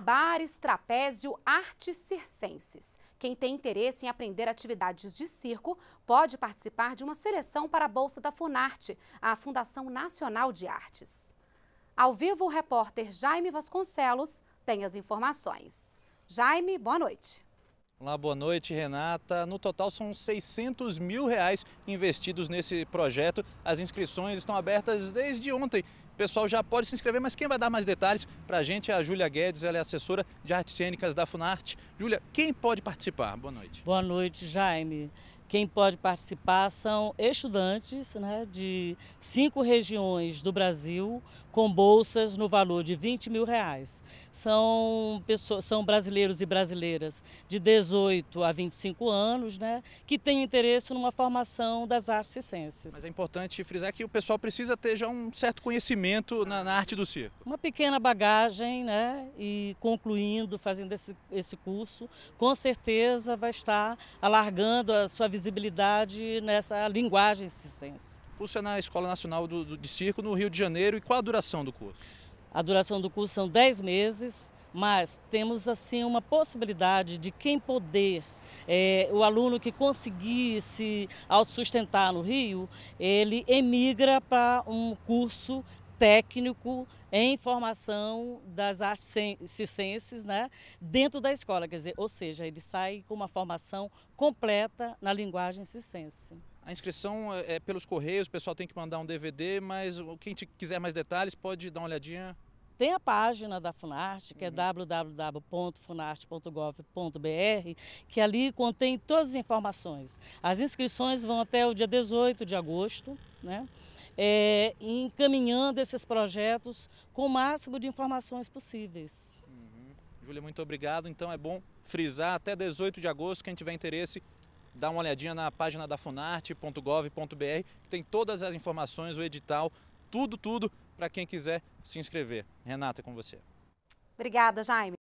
bares, trapézio, artes circenses. Quem tem interesse em aprender atividades de circo pode participar de uma seleção para a Bolsa da Funarte, a Fundação Nacional de Artes. Ao vivo, o repórter Jaime Vasconcelos tem as informações. Jaime, boa noite. Olá, boa noite, Renata. No total são 600 mil reais investidos nesse projeto. As inscrições estão abertas desde ontem. O pessoal já pode se inscrever, mas quem vai dar mais detalhes para a gente é a Júlia Guedes, ela é assessora de artes cênicas da Funarte. Júlia, quem pode participar? Boa noite. Boa noite, Jaime. Quem pode participar são estudantes né, de cinco regiões do Brasil com bolsas no valor de 20 mil reais. São, pessoas, são brasileiros e brasileiras de 18 a 25 anos né, que têm interesse numa formação das artes e ciências. Mas é importante frisar que o pessoal precisa ter já um certo conhecimento na, na arte do circo. Uma pequena bagagem né, e concluindo, fazendo esse, esse curso, com certeza vai estar alargando a sua visão visibilidade nessa linguagem circense. O curso é na Escola Nacional do, do, de Circo, no Rio de Janeiro. E qual a duração do curso? A duração do curso são 10 meses, mas temos assim uma possibilidade de quem poder é, o aluno que conseguir se autossustentar no Rio, ele emigra para um curso técnico em formação das artes cicenses né, dentro da escola, quer dizer, ou seja, ele sai com uma formação completa na linguagem cicense. A inscrição é, é pelos correios, o pessoal tem que mandar um DVD, mas quem quiser mais detalhes pode dar uma olhadinha tem a página da Funarte, que é uhum. www.funarte.gov.br, que ali contém todas as informações. As inscrições vão até o dia 18 de agosto, né? é, encaminhando esses projetos com o máximo de informações possíveis. Uhum. Júlia, muito obrigado. Então é bom frisar até 18 de agosto, quem tiver interesse, dá uma olhadinha na página da funarte.gov.br, que tem todas as informações, o edital, tudo, tudo para quem quiser se inscrever. Renata, é com você. Obrigada, Jaime.